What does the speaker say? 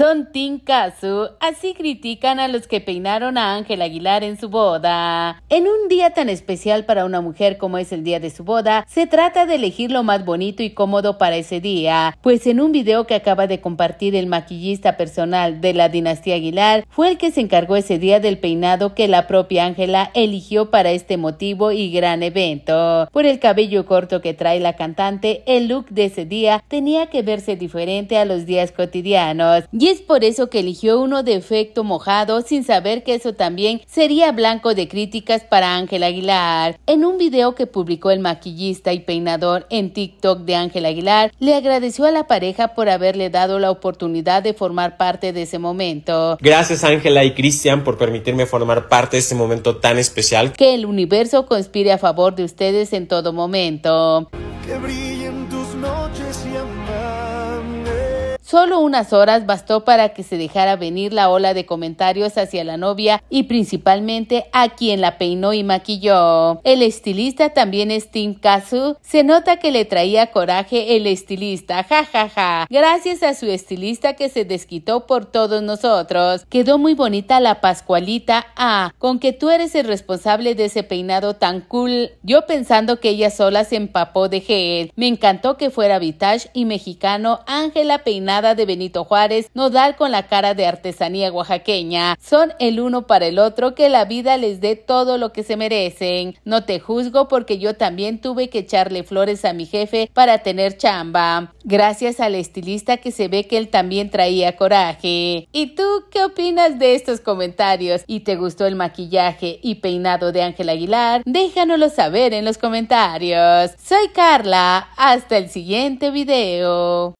Son Tinkasu. así critican a los que peinaron a Ángel Aguilar en su boda. En un día tan especial para una mujer como es el día de su boda, se trata de elegir lo más bonito y cómodo para ese día, pues en un video que acaba de compartir el maquillista personal de la dinastía Aguilar, fue el que se encargó ese día del peinado que la propia Ángela eligió para este motivo y gran evento. Por el cabello corto que trae la cantante, el look de ese día tenía que verse diferente a los días cotidianos es por eso que eligió uno de efecto mojado sin saber que eso también sería blanco de críticas para Ángel Aguilar. En un video que publicó el maquillista y peinador en TikTok de Ángel Aguilar, le agradeció a la pareja por haberle dado la oportunidad de formar parte de ese momento. Gracias Ángela y Cristian por permitirme formar parte de este momento tan especial. Que el universo conspire a favor de ustedes en todo momento. Que brillen tus noches y Solo unas horas bastó para que se dejara venir la ola de comentarios hacia la novia y principalmente a quien la peinó y maquilló. El estilista también es Tim Kazu. Se nota que le traía coraje el estilista, jajaja. Gracias a su estilista que se desquitó por todos nosotros. Quedó muy bonita la Pascualita. Ah, con que tú eres el responsable de ese peinado tan cool. Yo pensando que ella sola se empapó de gel. Me encantó que fuera vintage y mexicano Ángela peinada de Benito Juárez no dar con la cara de artesanía oaxaqueña. Son el uno para el otro que la vida les dé todo lo que se merecen. No te juzgo porque yo también tuve que echarle flores a mi jefe para tener chamba. Gracias al estilista que se ve que él también traía coraje. ¿Y tú qué opinas de estos comentarios? ¿Y te gustó el maquillaje y peinado de Ángel Aguilar? Déjanoslo saber en los comentarios. Soy Carla. Hasta el siguiente video.